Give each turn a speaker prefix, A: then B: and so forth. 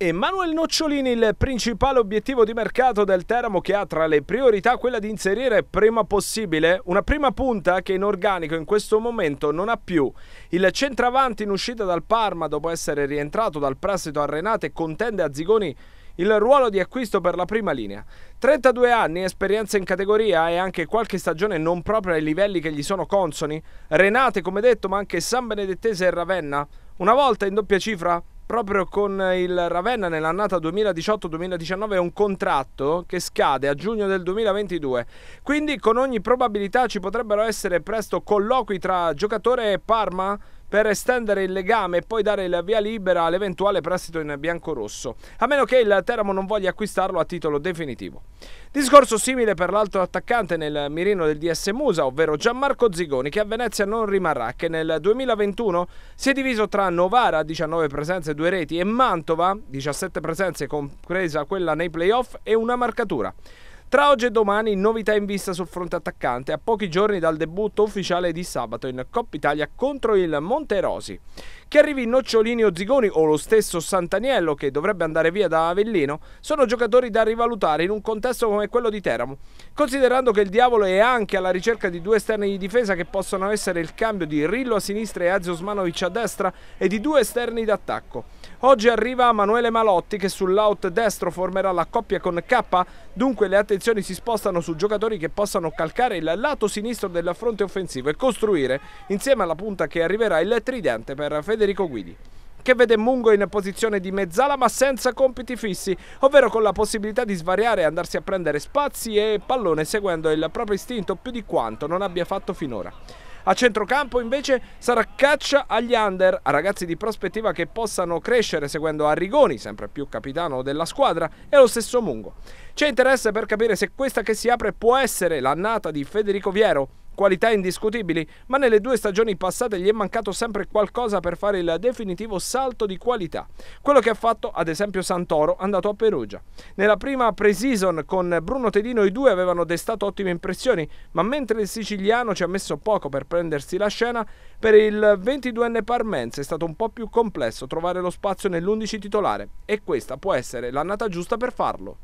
A: Emanuele Nocciolini, il principale obiettivo di mercato del Teramo che ha tra le priorità quella di inserire prima possibile una prima punta che in organico in questo momento non ha più. Il centravanti in uscita dal Parma dopo essere rientrato dal prestito a Renate contende a Zigoni il ruolo di acquisto per la prima linea. 32 anni, esperienza in categoria e anche qualche stagione non proprio ai livelli che gli sono consoni. Renate, come detto, ma anche San Benedettese e Ravenna. Una volta in doppia cifra proprio con il Ravenna nell'annata 2018-2019 è un contratto che scade a giugno del 2022. Quindi con ogni probabilità ci potrebbero essere presto colloqui tra giocatore e Parma per estendere il legame e poi dare il via libera all'eventuale prestito in biancorosso, a meno che il Teramo non voglia acquistarlo a titolo definitivo. Discorso simile per l'altro attaccante nel mirino del DS Musa, ovvero Gianmarco Zigoni, che a Venezia non rimarrà, che nel 2021 si è diviso tra Novara, 19 presenze e 2 reti, e Mantova, 17 presenze compresa quella nei playoff, e una marcatura. Tra oggi e domani novità in vista sul fronte attaccante, a pochi giorni dal debutto ufficiale di sabato in Coppa Italia contro il Monterosi. Che arrivi Nocciolini o Zigoni o lo stesso Santaniello che dovrebbe andare via da Avellino sono giocatori da rivalutare in un contesto come quello di Teramo, considerando che il diavolo è anche alla ricerca di due esterni di difesa che possono essere il cambio di Rillo a sinistra e Azio Osmanovic a destra e di due esterni d'attacco. Oggi arriva Manuele Malotti che sull'out destro formerà la coppia con K, dunque le attenzioni si spostano su giocatori che possano calcare il lato sinistro del fronte offensivo e costruire insieme alla punta che arriverà il tridente per Federico Guidi che vede Mungo in posizione di mezzala ma senza compiti fissi, ovvero con la possibilità di svariare e andarsi a prendere spazi e pallone seguendo il proprio istinto più di quanto non abbia fatto finora. A centrocampo invece sarà caccia agli under, a ragazzi di prospettiva che possano crescere seguendo Arrigoni, sempre più capitano della squadra, e lo stesso Mungo. C'è interesse per capire se questa che si apre può essere l'annata di Federico Viero, qualità indiscutibili, ma nelle due stagioni passate gli è mancato sempre qualcosa per fare il definitivo salto di qualità. Quello che ha fatto ad esempio Santoro andato a Perugia. Nella prima pre-season con Bruno Tedino i due avevano destato ottime impressioni, ma mentre il siciliano ci ha messo poco per prendersi la scena, per il 22enne Parmense è stato un po' più complesso trovare lo spazio nell'11 titolare e questa può essere l'annata giusta per farlo.